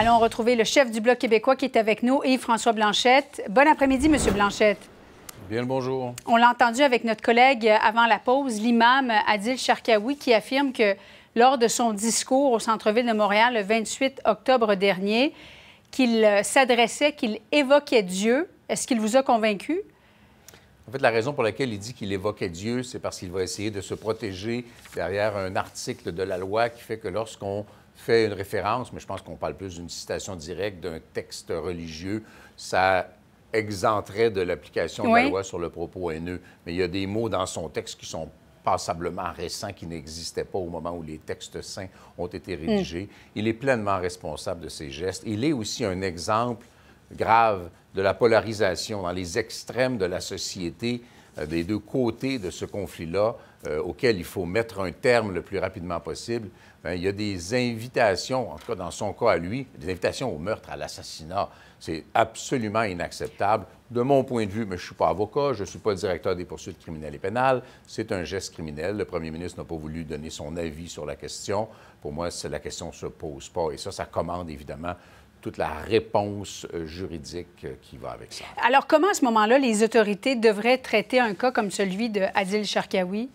Allons retrouver le chef du Bloc québécois qui est avec nous, Yves-François Blanchette. Bon après-midi, Monsieur Blanchette. Bien le bonjour. On l'a entendu avec notre collègue euh, avant la pause, l'imam euh, Adil Sharkawi, qui affirme que lors de son discours au centre-ville de Montréal le 28 octobre dernier, qu'il euh, s'adressait, qu'il évoquait Dieu. Est-ce qu'il vous a convaincu? En fait, la raison pour laquelle il dit qu'il évoquait Dieu, c'est parce qu'il va essayer de se protéger derrière un article de la loi qui fait que lorsqu'on fait une référence, mais je pense qu'on parle plus d'une citation directe d'un texte religieux. Ça exempterait de l'application de la loi sur le propos haineux. Mais il y a des mots dans son texte qui sont passablement récents, qui n'existaient pas au moment où les textes saints ont été hmm. rédigés. Il est pleinement responsable de ses gestes. Il est aussi un exemple grave de la polarisation dans les extrêmes de la société euh, des deux côtés de ce conflit-là euh, auquel il faut mettre un terme le plus rapidement possible. Ben, il y a des invitations, en tout cas dans son cas à lui, des invitations au meurtre, à l'assassinat. C'est absolument inacceptable. De mon point de vue, mais je ne suis pas avocat, je ne suis pas directeur des poursuites criminelles et pénales. C'est un geste criminel. Le premier ministre n'a pas voulu donner son avis sur la question. Pour moi, la question ne se pose pas. Et ça, ça commande évidemment toute la réponse euh, juridique euh, qui va avec ça. Alors, comment à ce moment-là les autorités devraient traiter un cas comme celui de Adil Sharkawi?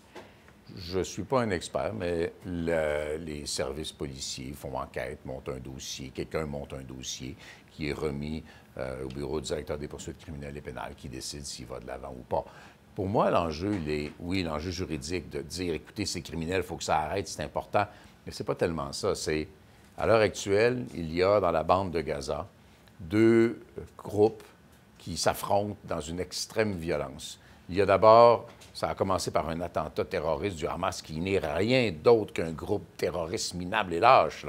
Je ne suis pas un expert, mais les services policiers font enquête, montent un dossier, quelqu'un monte un dossier qui est remis euh, au bureau du directeur des poursuites criminelles et pénales qui décide s'il va de l'avant ou pas. Pour moi, l'enjeu, oui, l'enjeu juridique de dire, écoutez, c'est criminel, il faut que ça arrête, c'est important, mais c'est pas tellement ça, c'est à l'heure actuelle, il y a dans la bande de Gaza deux euh, groupes qui s'affrontent dans une extrême violence. Il y a d'abord, ça a commencé par un attentat terroriste du Hamas qui n'est rien d'autre qu'un groupe terroriste minable et lâche,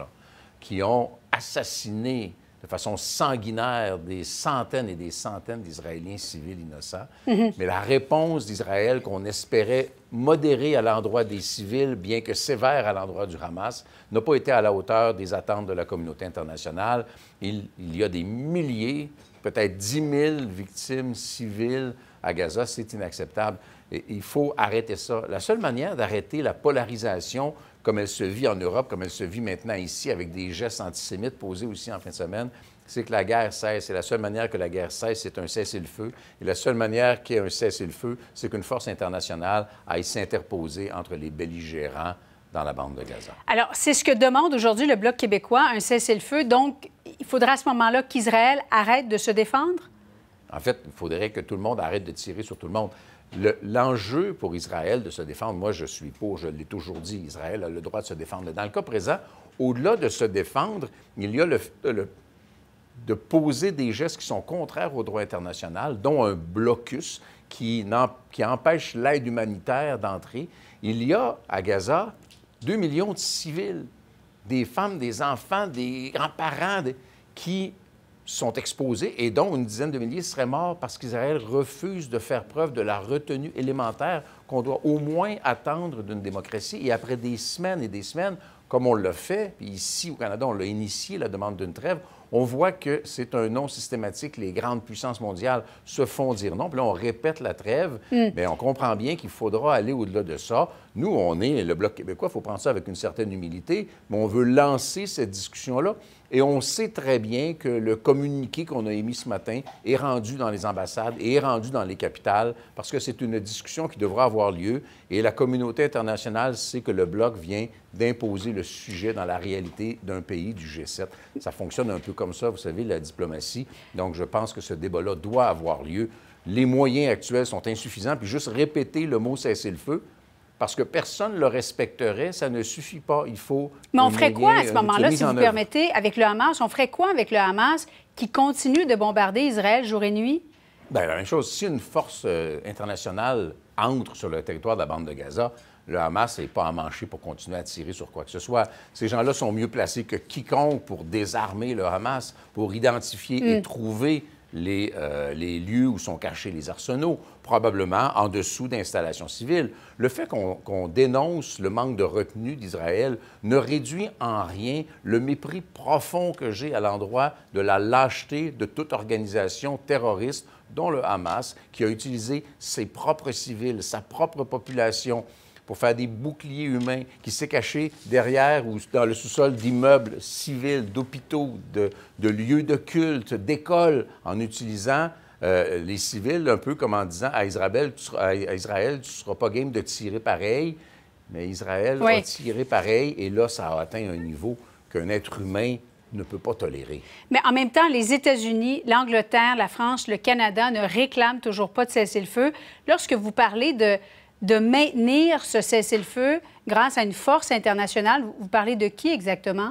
qui ont assassiné de façon sanguinaire des centaines et des centaines d'Israéliens civils innocents. Mhm. Mais la réponse d'Israël qu'on espérait modérée à l'endroit des civils, bien que sévère à l'endroit du Hamas, n'a pas été à la hauteur des attentes de la communauté internationale. Il, y a des milliers, peut-être 10 000 victimes civiles à Gaza. C'est inacceptable. Et il faut arrêter ça. La seule manière d'arrêter la polarisation, comme elle se vit en Europe, comme elle se vit maintenant ici, avec des gestes antisémites posés aussi en fin de semaine, c'est que la guerre cesse. Et la seule manière que la guerre cesse, c'est un cessez-le-feu. Et la seule manière qu'il y ait un cessez-le-feu, c'est qu'une force internationale aille s'interposer entre les belligérants dans la bande de Gaza. Alors, c'est ce que demande aujourd'hui le Bloc québécois, un cessez-le-feu. Donc, il faudra à ce moment-là qu'Israël arrête de se défendre? En fait, il faudrait que tout le monde arrête de tirer sur tout le monde. L'enjeu pour Israël de se défendre, moi je suis pour, je l'ai toujours dit, Israël a le droit de se défendre. Dans le cas présent, au-delà de se défendre, il y a le, de poser des gestes qui sont contraires au droit international, dont un blocus qui, empêche l'aide humanitaire d'entrer. Il y a à Gaza 2 millions de civils, des femmes, des enfants, des grands-parents qui sont exposés et dont une dizaine de milliers seraient morts parce qu'Israël refuse de faire preuve de la retenue élémentaire qu'on doit au moins attendre d'une démocratie. Et après des semaines et des semaines, comme on l'a fait, puis ici au Canada, on l'a initié, la demande d'une trêve, on voit que c'est un non systématique. Les grandes puissances mondiales se font dire non. Puis là, on répète la trêve, mm. mais on comprend bien qu'il faudra aller au-delà de ça. Nous, on est le Bloc québécois, il faut prendre ça avec une certaine humilité, mais on veut lancer cette discussion-là. Et on sait très bien que le communiqué qu'on a émis ce matin est rendu dans les ambassades et est rendu dans les capitales, parce que c'est une discussion qui devra avoir avoir lieu. Et la communauté internationale sait que le bloc vient d'imposer le sujet dans la réalité d'un pays du G7. Ça fonctionne un peu comme ça, vous savez, la diplomatie. Donc, je pense que ce débat-là doit avoir lieu. Les moyens actuels sont insuffisants. Puis juste répéter le mot cesser le feu parce que personne ne le respecterait, ça ne suffit pas. Il faut. Mais on ferait quoi à ce moment-là, si vous permettez, avec le Hamas? On ferait quoi avec le Hamas qui continue de bombarder Israël jour et nuit? Bien, la même chose. Si une force euh, internationale entre sur le territoire de la bande de Gaza, le Hamas n'est pas emmanché pour continuer à tirer sur quoi que ce soit. Ces gens-là sont mieux placés que quiconque pour désarmer le Hamas, pour identifier et mm. trouver euh, les, lieux où sont cachés les arsenaux, probablement en dessous d'installations civiles. Le fait qu'on dénonce le manque de retenue d'Israël ne réduit en rien le mépris profond que j'ai à l'endroit de la lâcheté de toute organisation terroriste, dont le Hamas, qui a utilisé ses propres civils, sa propre population pour faire des boucliers humains qui s'est caché derrière ou dans le sous-sol d'immeubles civils, d'hôpitaux, de, lieux de culte, d'écoles, en utilisant euh, les civils un peu comme en disant à Israël, tu ne seras pas game de tirer pareil, mais Israël va tirer pareil, et là, ça a atteint un niveau qu'un être humain ne peut pas tolérer. Mais en même temps, les États-Unis, l'Angleterre, la France, le Canada ne réclament toujours pas de cesser le feu. Lorsque vous parlez de de maintenir ce cessez-le-feu grâce à une force internationale. Vous parlez de qui exactement?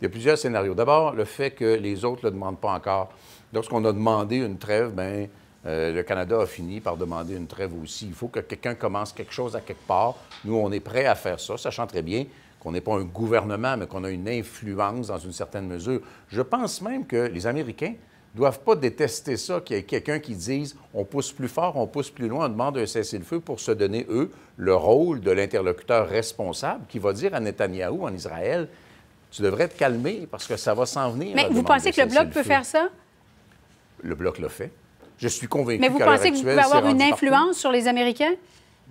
Il y a plusieurs scénarios. D'abord, le fait que les autres ne le demandent pas encore. Lorsqu'on a demandé une trêve, bien, euh, le Canada a fini par demander une trêve aussi. Il faut que quelqu'un commence quelque chose à quelque part. Nous, on est prêt à faire ça, sachant très bien qu'on n'est pas un gouvernement, mais qu'on a une influence dans une certaine mesure. Je pense même que les Américains ne doivent pas détester ça, qu'il y ait quelqu'un qui dise on pousse plus fort, on pousse plus loin, on demande un cessez-le-feu pour se donner, eux, le rôle de l'interlocuteur responsable qui va dire à Netanyahou, en Israël, tu devrais te calmer parce que ça va s'en venir. Mais vous pensez que le Bloc peut faire ça? Le Bloc l'a fait. Je suis convaincu. Mais vous pensez que vous pouvez avoir une influence sur les Américains?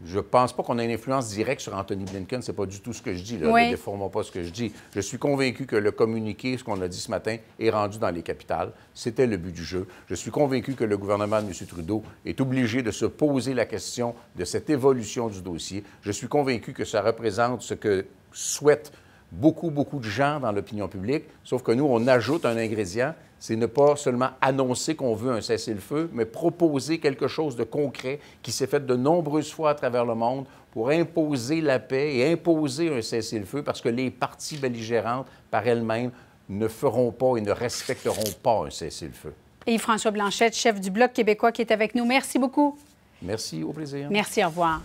je pense pas qu'on ait une influence directe sur Anthony Blinken. C'est pas du tout ce que je dis. Ne déformons pas ce que je dis. Je suis convaincu que le communiqué, ce qu'on a dit ce matin, est rendu dans les capitales. C'était le but du jeu. Je suis convaincu que le gouvernement de M. Trudeau est obligé de se poser la question de cette évolution du dossier. Je suis convaincu que ça représente ce que souhaite beaucoup, beaucoup de gens dans l'opinion publique, sauf que nous, on ajoute un ingrédient, c'est ne pas seulement annoncer qu'on veut un cessez-le-feu, mais proposer quelque chose de concret qui s'est fait de nombreuses fois à travers le monde pour imposer la paix et imposer un cessez-le-feu parce que les parties belligérantes, par elles-mêmes, ne feront pas et ne respecteront pas un cessez-le-feu. Et François Blanchette, chef du Bloc québécois qui est avec nous, merci beaucoup. Merci, au plaisir. Merci, au revoir.